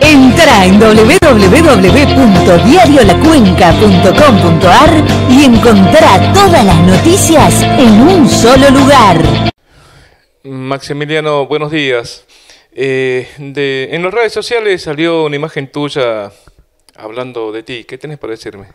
Entra en www.diariolacuenca.com.ar y encontrá todas las noticias en un solo lugar. Maximiliano, buenos días. Eh, en las redes sociales salió una imagen tuya hablando de ti. ¿Qué tenés para decirme?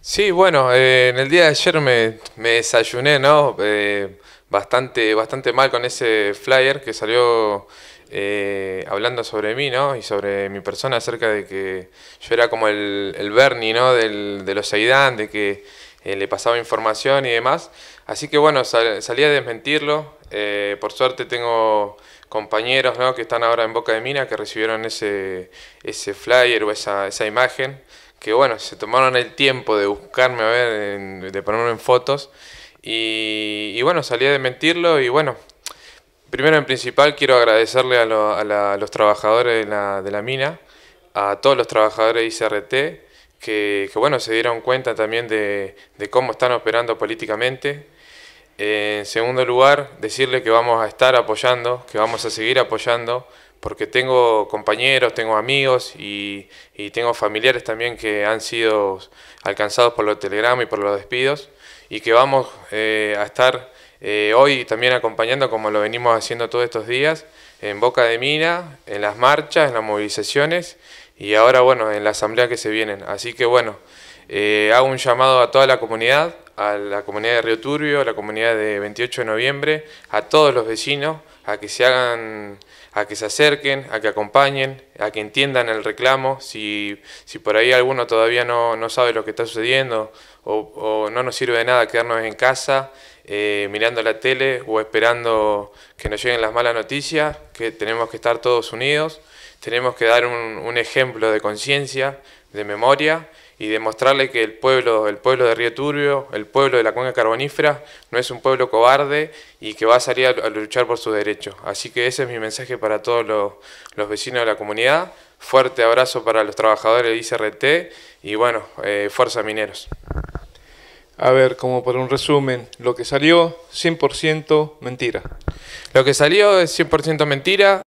Sí, bueno, eh, en el día de ayer me, me desayuné, ¿no? Eh, bastante, bastante mal con ese flyer que salió eh, hablando sobre mí, ¿no? Y sobre mi persona acerca de que yo era como el, el Bernie, ¿no? Del, de los Aidán, de que eh, le pasaba información y demás. Así que bueno, salí a desmentirlo. Eh, por suerte tengo compañeros que están ahora en Boca de Mina que recibieron ese, ese flyer o esa, esa imagen que bueno, se tomaron el tiempo de buscarme, a ver, de ponerme en fotos y, bueno, salí de mentirlo y bueno, primero en principal quiero agradecerle a, los trabajadores de la, de la, mina, a todos los trabajadores de ICRT, que, bueno, se dieron cuenta también de cómo están operando políticamente en segundo lugar, decirle que vamos a estar apoyando, que vamos a seguir apoyando, porque tengo compañeros, tengo amigos y, tengo familiares también que han sido alcanzados por los telegramas y por los despidos, y que vamos eh, a estar eh, hoy también acompañando, como lo venimos haciendo todos estos días, en Boca de Mina, en las marchas, en las movilizaciones y ahora, bueno, en la asamblea que se vienen. Así que, bueno, eh, hago un llamado a toda la comunidad a la comunidad de Río Turbio, a la comunidad de 28 de noviembre, a todos los vecinos, a que se hagan, a que se acerquen, a que acompañen, a que entiendan el reclamo, si, si por ahí alguno todavía no, sabe lo que está sucediendo o, no nos sirve de nada quedarnos en casa eh, mirando la tele o esperando que nos lleguen las malas noticias, que tenemos que estar todos unidos, tenemos que dar un, un ejemplo de conciencia, de memoria y demostrarle que el pueblo, el pueblo de Río Turbio, el pueblo de la cuenca carbonífera, no es un pueblo cobarde y que va a salir a, luchar por sus derechos. Así que ese es mi mensaje para todos los, vecinos de la comunidad. Fuerte abrazo para los trabajadores de ICRT y bueno, eh, fuerza mineros. A ver, como por un resumen, lo que salió 100% mentira. Lo que salió es 100% mentira.